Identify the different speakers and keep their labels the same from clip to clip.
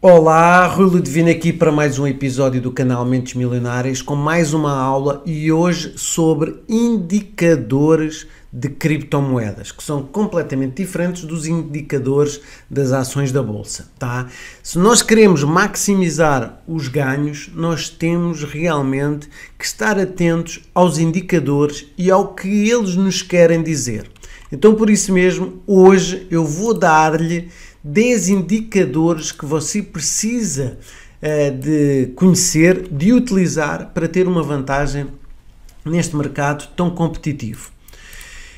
Speaker 1: Olá, Rui Ludivino aqui para mais um episódio do canal Mentes Milionárias com mais uma aula e hoje sobre indicadores de criptomoedas, que são completamente diferentes dos indicadores das ações da bolsa, tá? Se nós queremos maximizar os ganhos, nós temos realmente que estar atentos aos indicadores e ao que eles nos querem dizer. Então, por isso mesmo, hoje eu vou dar-lhe 10 indicadores que você precisa uh, de conhecer, de utilizar para ter uma vantagem neste mercado tão competitivo.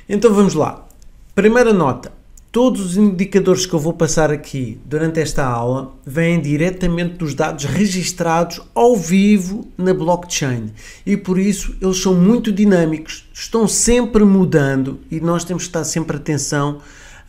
Speaker 1: Então vamos lá. Primeira nota: Todos os indicadores que eu vou passar aqui durante esta aula vêm diretamente dos dados registrados ao vivo na blockchain e por isso eles são muito dinâmicos, estão sempre mudando e nós temos que estar sempre atenção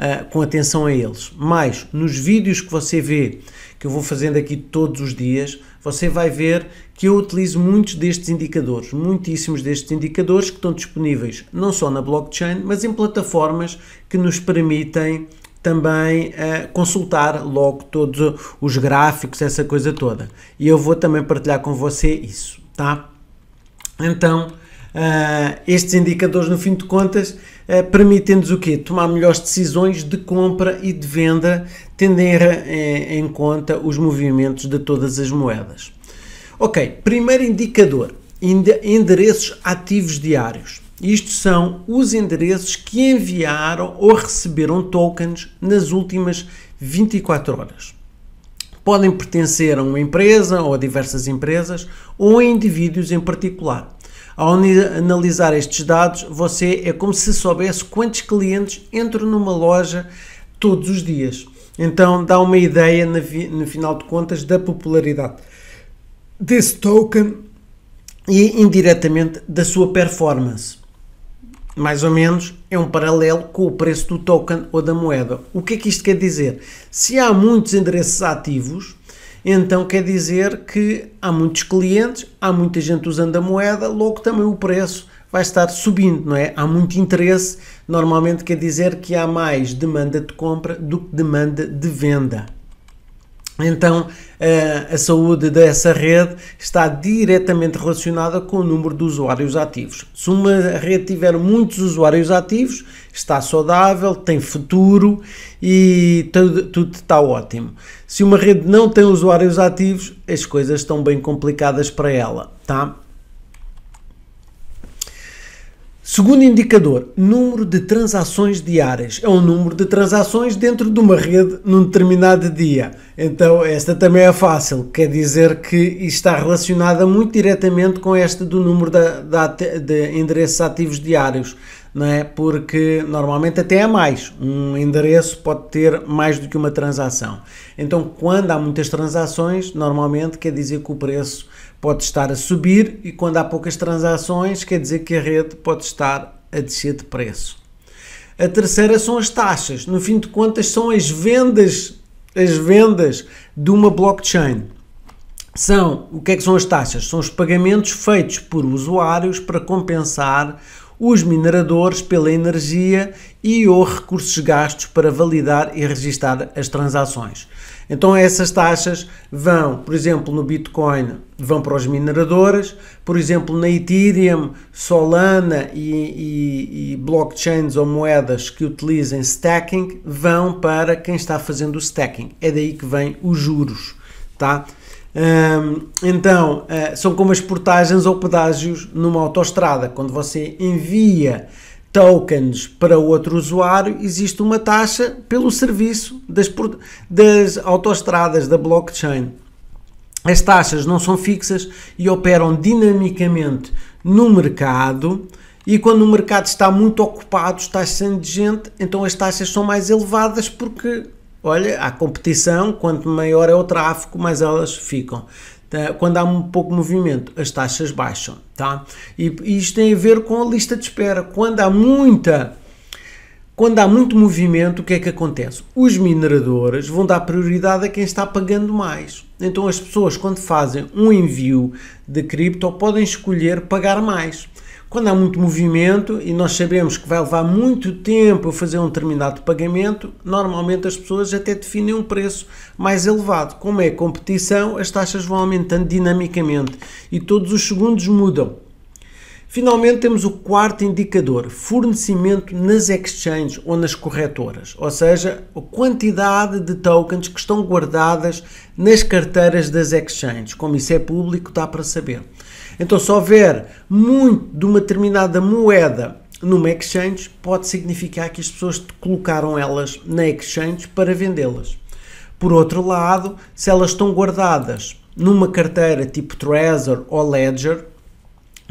Speaker 1: uh, com atenção a eles. Mas nos vídeos que você vê, que eu vou fazendo aqui todos os dias, você vai ver que eu utilizo muitos destes indicadores, muitíssimos destes indicadores que estão disponíveis não só na blockchain, mas em plataformas que nos permitem também uh, consultar logo todos os gráficos, essa coisa toda. E eu vou também partilhar com você isso, tá? Então, uh, estes indicadores, no fim de contas, eh, permitem-nos o quê? Tomar melhores decisões de compra e de venda, tendo em, eh, em conta os movimentos de todas as moedas. Ok, primeiro indicador, endereços ativos diários. Isto são os endereços que enviaram ou receberam tokens nas últimas 24 horas. Podem pertencer a uma empresa ou a diversas empresas ou a indivíduos em particular. Ao analisar estes dados, você é como se soubesse quantos clientes entram numa loja todos os dias. Então dá uma ideia, no final de contas, da popularidade desse token e indiretamente da sua performance. Mais ou menos é um paralelo com o preço do token ou da moeda. O que é que isto quer dizer? Se há muitos endereços ativos, então quer dizer que há muitos clientes, há muita gente usando a moeda, logo também o preço vai estar subindo, não é? Há muito interesse, normalmente quer dizer que há mais demanda de compra do que demanda de venda. Então, eh, a saúde dessa rede está diretamente relacionada com o número de usuários ativos. Se uma rede tiver muitos usuários ativos, está saudável, tem futuro e tudo, tudo está ótimo. Se uma rede não tem usuários ativos, as coisas estão bem complicadas para ela, tá? Segundo indicador, número de transações diárias. É o um número de transações dentro de uma rede num determinado dia. Então, esta também é fácil, quer dizer que está relacionada muito diretamente com esta do número da, da, de endereços ativos diários, não é? Porque normalmente até é mais. Um endereço pode ter mais do que uma transação. Então, quando há muitas transações, normalmente quer dizer que o preço pode estar a subir e quando há poucas transações, quer dizer que a rede pode estar a descer de preço. A terceira são as taxas. No fim de contas, são as vendas, as vendas de uma blockchain. São, o que é que são as taxas? São os pagamentos feitos por usuários para compensar os mineradores pela energia e ou recursos gastos para validar e registar as transações. Então essas taxas vão, por exemplo, no Bitcoin, vão para os mineradores, por exemplo, na Ethereum, Solana e, e, e blockchains ou moedas que utilizem stacking vão para quem está fazendo o stacking. É daí que vem os juros, tá? Hum, então, eh, são como as portagens ou pedágios numa autoestrada. Quando você envia tokens para outro usuário, existe uma taxa pelo serviço das, das autoestradas da blockchain. As taxas não são fixas e operam dinamicamente no mercado. E quando o mercado está muito ocupado, está cheio de gente, então as taxas são mais elevadas porque, olha, há competição, quanto maior é o tráfego, mais elas ficam. Eh, quando há um pouco movimento, as taxas baixam. Tá? E, e isto tem a ver com a lista de espera. Quando há muita quando há muito movimento, o que é que acontece? Os mineradores vão dar prioridade a quem está pagando mais. Então as pessoas, quando fazem um envio de cripto, podem escolher pagar mais. Quando há muito movimento e nós sabemos que vai levar muito tempo a fazer um determinado pagamento, normalmente as pessoas até definem um preço mais elevado. Como é competição, as taxas vão aumentando dinamicamente e todos os segundos mudam. Finalmente temos o quarto indicador, fornecimento nas exchanges ou nas corretoras, ou seja, a quantidade de tokens que estão guardadas nas carteiras das exchanges. Como isso é público, dá para saber. Então, se houver muito de uma determinada moeda numa exchange, pode significar que as pessoas colocaram elas na exchange para vendê-las. Por outro lado, se elas estão guardadas numa carteira tipo Trezor ou Ledger,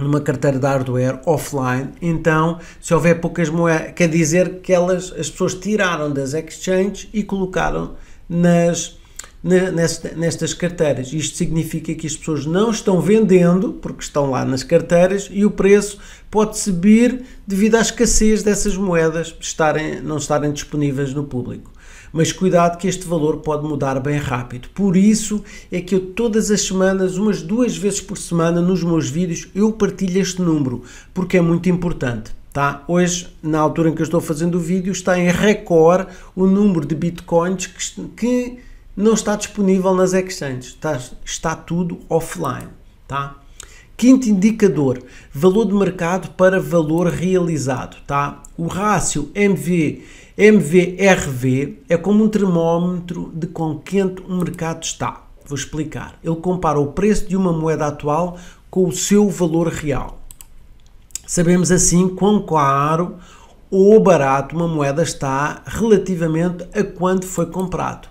Speaker 1: numa carteira de hardware offline. Então, se houver poucas moedas, quer dizer que elas, as pessoas tiraram das exchanges e colocaram nas nestas carteiras. Isto significa que as pessoas não estão vendendo, porque estão lá nas carteiras, e o preço pode subir devido à escassez dessas moedas estarem, não estarem disponíveis no público. Mas cuidado que este valor pode mudar bem rápido. Por isso é que eu todas as semanas, umas duas vezes por semana, nos meus vídeos, eu partilho este número, porque é muito importante. Tá? Hoje, na altura em que eu estou fazendo o vídeo, está em recorde o número de bitcoins que, que não está disponível nas exchanges. Está, está tudo offline. Tá? Quinto indicador, valor de mercado para valor realizado. Tá? O rácio MV MVRV é como um termómetro de quão quente o mercado está. Vou explicar. Ele compara o preço de uma moeda atual com o seu valor real. Sabemos assim quão caro ou barato uma moeda está relativamente a quanto foi comprado.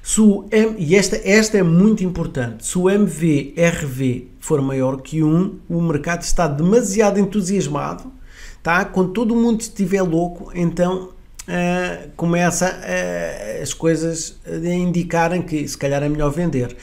Speaker 1: Se o M, e esta, esta é muito importante. Se o MVRV for maior que 1, o mercado está demasiado entusiasmado. Tá? Quando todo mundo estiver louco, então eh, começa eh, as coisas a indicarem que se calhar é melhor vender.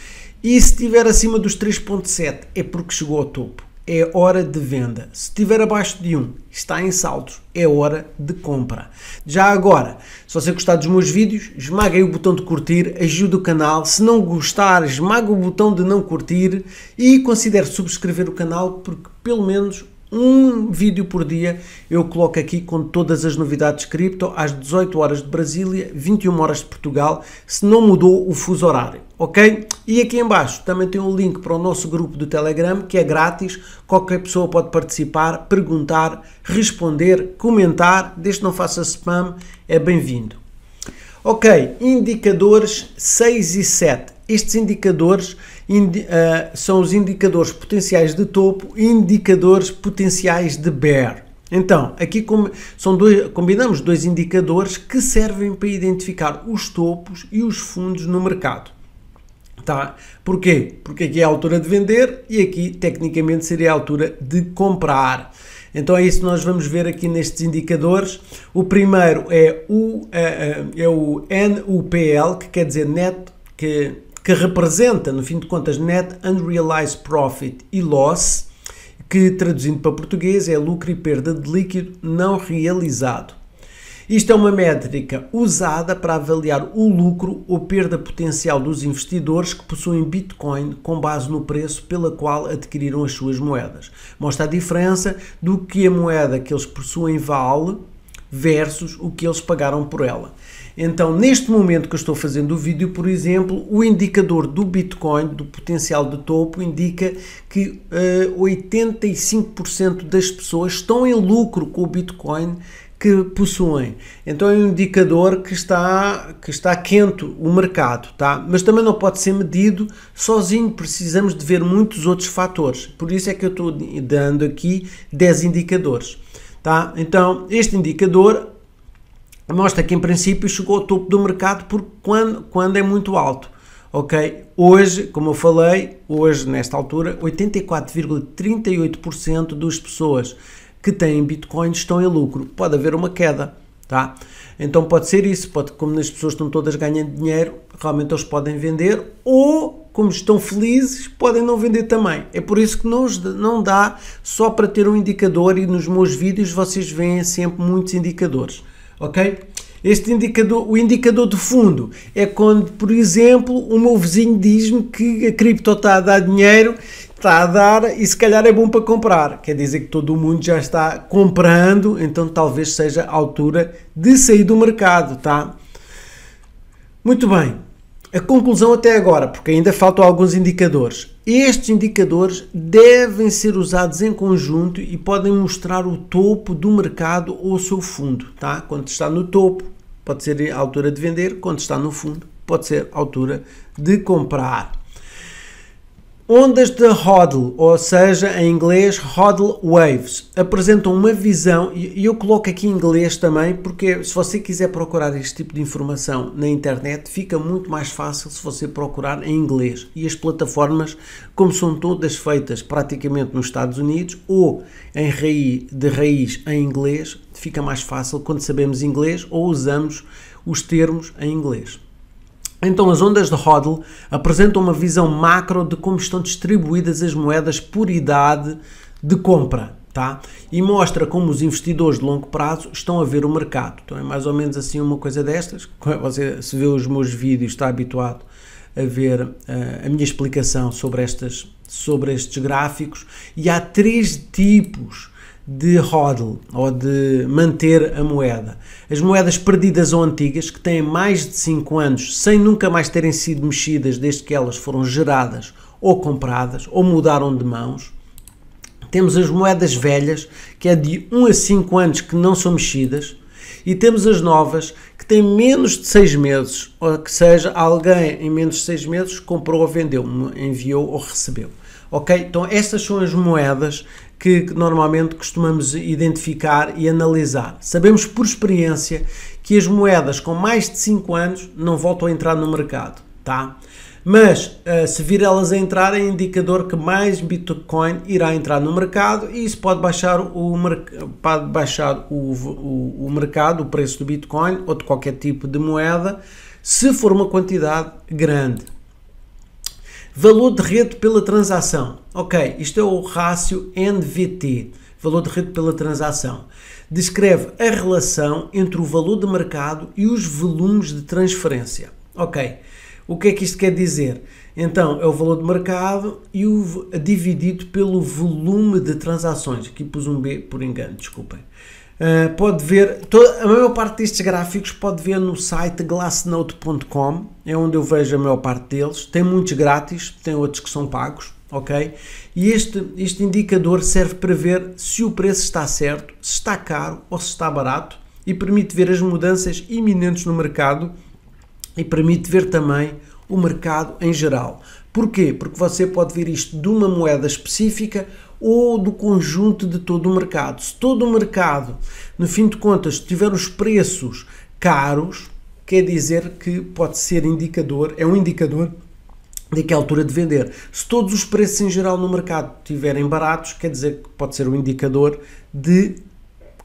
Speaker 1: E se estiver acima dos 3.7 é porque chegou ao topo, é hora de venda. Se estiver abaixo de 1, está em saltos, é hora de compra. Já agora, se você gostar dos meus vídeos, esmaga aí o botão de curtir, ajuda o canal. Se não gostar, esmaga o botão de não curtir e considere subscrever o canal porque pelo menos um vídeo por dia eu coloco aqui com todas as novidades cripto às 18 horas de Brasília, 21 horas de Portugal, se não mudou o fuso horário, ok? E aqui embaixo também tem um link para o nosso grupo do Telegram que é grátis, qualquer pessoa pode participar, perguntar, responder, comentar, desde que não faça spam, é bem-vindo. Ok, indicadores 6 e 7. Estes indicadores indi, uh, são os indicadores potenciais de topo e indicadores potenciais de bear. Então, aqui com, são dois, combinamos dois indicadores que servem para identificar os topos e os fundos no mercado. Tá? Porquê? Porque aqui é a altura de vender e aqui, tecnicamente, seria a altura de comprar. Então é isso que nós vamos ver aqui nestes indicadores. O primeiro é o, é, é o NUPL, que quer dizer Net, que que representa, no fim de contas, Net Unrealized Profit e Loss, que traduzindo para português é lucro e perda de líquido não realizado. Isto é uma métrica usada para avaliar o lucro ou perda potencial dos investidores que possuem Bitcoin com base no preço pela qual adquiriram as suas moedas. Mostra a diferença do que a moeda que eles possuem vale versus o que eles pagaram por ela. Então, neste momento que eu estou fazendo o vídeo, por exemplo, o indicador do Bitcoin, do potencial de topo, indica que uh, eh, 85% das pessoas estão em lucro com o Bitcoin que possuem. Então é um indicador que está, que está quente o mercado, tá? mas também não pode ser medido sozinho, precisamos de ver muitos outros fatores. Por isso é que eu estou dando aqui 10 indicadores. Tá? Então, este indicador mostra que em princípio chegou ao topo do mercado porque quando, quando é muito alto. Ok, hoje, como eu falei, hoje nesta altura, 84,38% das pessoas que têm Bitcoin estão em lucro. Pode haver uma queda, tá? Então pode ser isso, pode como as pessoas estão todas ganhando dinheiro, realmente eles podem vender ou como estão felizes, podem não vender também. É por isso que não, não dá só para ter um indicador e nos meus vídeos vocês veem sempre muitos indicadores ok? Este indicador, o indicador de fundo é quando, por exemplo, o meu vizinho diz-me que a cripto está a dar dinheiro, está a dar e se calhar é bom para comprar. Quer dizer que todo mundo já está comprando, então talvez seja a altura de sair do mercado, tá? Muito bem. A conclusão até agora, porque ainda faltam alguns indicadores. Estes indicadores devem ser usados em conjunto e podem mostrar o topo do mercado ou o seu fundo, tá? Quando está no topo, pode ser a altura de vender, quando está no fundo, pode ser a altura de comprar. Ondas de Hodl, ou seja, em inglês Hodl Waves, apresentam uma visão, e eu coloco aqui em inglês também, porque se você quiser procurar este tipo de informação na internet, fica muito mais fácil se você procurar em inglês. E as plataformas, como são todas feitas praticamente nos Estados Unidos ou em raiz, de raiz em inglês, fica mais fácil quando sabemos inglês ou usamos os termos em inglês. Então, as ondas de Hodl apresentam uma visão macro de como estão distribuídas as moedas por idade de compra, tá? E mostra como os investidores de longo prazo estão a ver o mercado. Então, é mais ou menos assim uma coisa destas. É você, se vê os meus vídeos, está habituado a ver uh, a minha explicação sobre, estas, sobre estes gráficos. E há três tipos de hodl ou de manter a moeda. As moedas perdidas ou antigas que têm mais de 5 anos sem nunca mais terem sido mexidas desde que elas foram geradas ou compradas ou mudaram de mãos. Temos as moedas velhas, que é de 1 a 5 anos que não são mexidas, e temos as novas, que têm menos de 6 meses, ou que seja, alguém em menos de 6 meses comprou ou vendeu, enviou ou recebeu. Ok? Então, estas são as moedas que, normalmente costumamos identificar e analisar. Sabemos por experiência que as moedas com mais de 5 anos não voltam a entrar no mercado, tá? Mas eh, se vir elas a entrar, é indicador que mais Bitcoin irá entrar no mercado e isso pode baixar o, pode baixar o, o, o mercado, o preço do Bitcoin ou de qualquer tipo de moeda, se for uma quantidade grande. Valor de rede pela transação. Ok, isto é o rácio NVT, valor de rede pela transação. Descreve a relação entre o valor de mercado e os volumes de transferência. Ok, o que é que isto quer dizer? Então, é o valor de mercado e o dividido pelo volume de transações. Aqui pus um B por engano, desculpem. Eh, pode ver, toda, a maior parte destes gráficos pode ver no site glassnote.com é onde eu vejo a maior parte deles. Tem muitos grátis, tem outros que são pagos, ok? E este, este indicador serve para ver se o preço está certo, se está caro ou se está barato e permite ver as mudanças iminentes no mercado e permite ver também o mercado em geral. Porquê? Porque você pode ver isto de uma moeda específica ou do conjunto de todo o mercado. Se todo o mercado, no fim de contas, tiver os preços caros, quer dizer que pode ser indicador, é um indicador daquela é altura de vender. Se todos os preços em geral no mercado tiverem baratos, quer dizer que pode ser um indicador de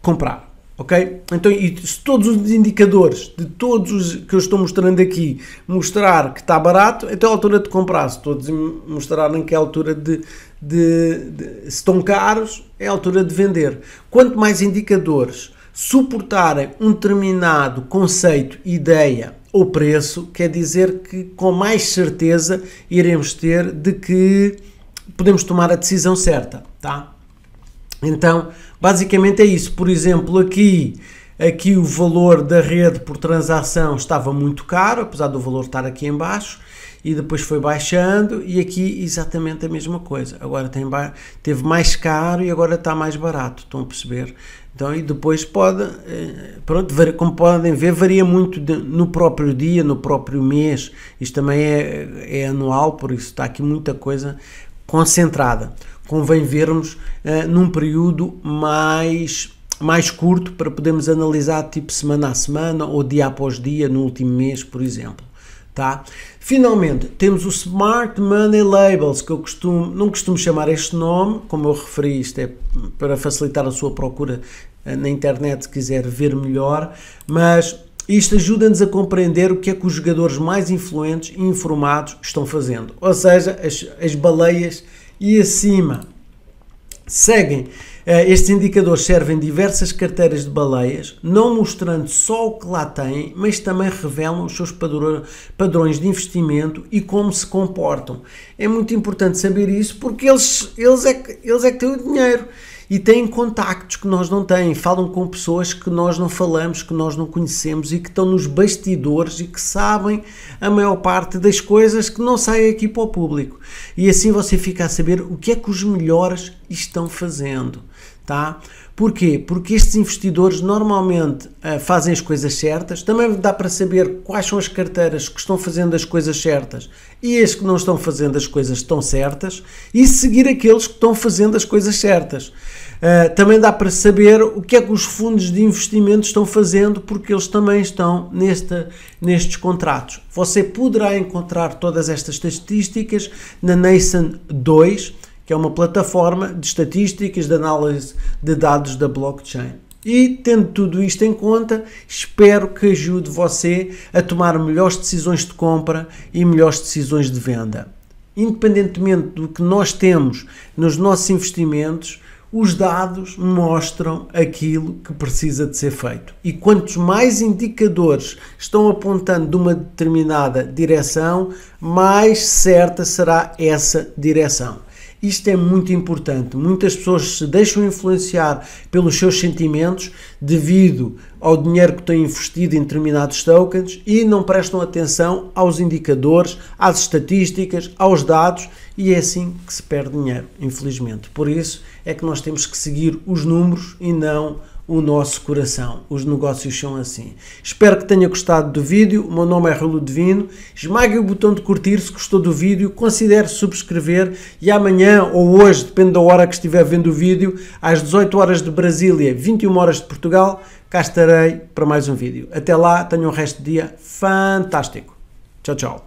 Speaker 1: comprar. Ok? Então, e se todos os indicadores de todos os que eu estou mostrando aqui mostrar que está barato, até então a altura de comprar. Se todos mostrarem que é a altura de, de, de. Se estão caros, é a altura de vender. Quanto mais indicadores suportarem um determinado conceito, ideia ou preço, quer dizer que com mais certeza iremos ter de que podemos tomar a decisão certa. Tá? Então, basicamente é isso. Por exemplo, aqui, aqui o valor da rede por transação estava muito caro, apesar do valor estar aqui embaixo e depois foi baixando, e aqui exatamente a mesma coisa. Agora tem teve mais caro e agora está mais barato, estão a perceber? Então, e depois pode, eh, pronto, como podem ver, varia muito de, no próprio dia, no próprio mês. Isto também é, é anual, por isso está aqui muita coisa concentrada convém vermos uh, num período mais mais curto para podermos analisar tipo semana a semana ou dia após dia no último mês, por exemplo. Tá? Finalmente, temos o Smart Money Labels, que eu costumo, não costumo chamar este nome, como eu referi, isto é para facilitar a sua procura eh, na internet se quiser ver melhor, mas isto ajuda-nos a compreender o que é que os jogadores mais influentes e informados estão fazendo, ou seja, as, as baleias e acima. Seguem. Eh, estes indicadores servem diversas carteiras de baleias, não mostrando só o que lá têm, mas também revelam os seus padrões de investimento e como se comportam. É muito importante saber isso porque eles, eles, é, que, eles é que têm o dinheiro e têm contactos que nós não temos, falam com pessoas que nós não falamos, que nós não conhecemos e que estão nos bastidores e que sabem a maior parte das coisas que não saem aqui para o público. E assim você fica a saber o que é que os melhores estão fazendo, tá? Porquê? Porque estes investidores normalmente uh, fazem as coisas certas, também dá para saber quais são as carteiras que estão fazendo as coisas certas e as que não estão fazendo as coisas tão certas e seguir aqueles que estão fazendo as coisas certas. Uh, também dá para saber o que é que os fundos de investimento estão fazendo, porque eles também estão neste, nestes contratos. Você poderá encontrar todas estas estatísticas na Nation 2 que é uma plataforma de estatísticas, de análise de dados da blockchain. E tendo tudo isto em conta, espero que ajude você a tomar melhores decisões de compra e melhores decisões de venda. Independentemente do que nós temos nos nossos investimentos, os dados mostram aquilo que precisa de ser feito. E quantos mais indicadores estão apontando de uma determinada direção, mais certa será essa direção. Isto é muito importante. Muitas pessoas se deixam influenciar pelos seus sentimentos devido ao dinheiro que têm investido em determinados tokens e não prestam atenção aos indicadores, às estatísticas, aos dados e é assim que se perde dinheiro, infelizmente. Por isso é que nós temos que seguir os números e não o nosso coração. Os negócios são assim. Espero que tenha gostado do vídeo. O meu nome é Raul Divino. Esmague o botão de curtir se gostou do vídeo. Considere subscrever e amanhã ou hoje, depende da hora que estiver vendo o vídeo, às 18 horas de Brasília, 21 horas de Portugal, cá estarei para mais um vídeo. Até lá, tenha um resto de dia fantástico. Tchau, tchau.